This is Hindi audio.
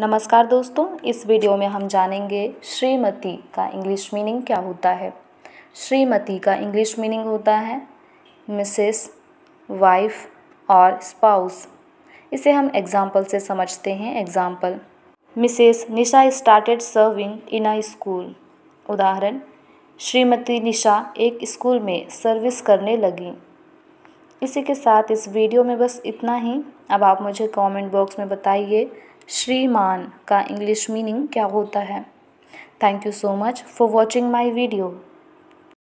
नमस्कार दोस्तों इस वीडियो में हम जानेंगे श्रीमती का इंग्लिश मीनिंग क्या होता है श्रीमती का इंग्लिश मीनिंग होता है मिसेस वाइफ और स्पाउस इसे हम एग्जाम्पल से समझते हैं example Mrs Nisha started serving in a school उदाहरण श्रीमती निशा एक स्कूल में सर्विस करने लगी इसी के साथ इस वीडियो में बस इतना ही अब आप मुझे कमेंट बॉक्स में बताइए श्रीमान का इंग्लिश मीनिंग क्या होता है thank you so much for watching my video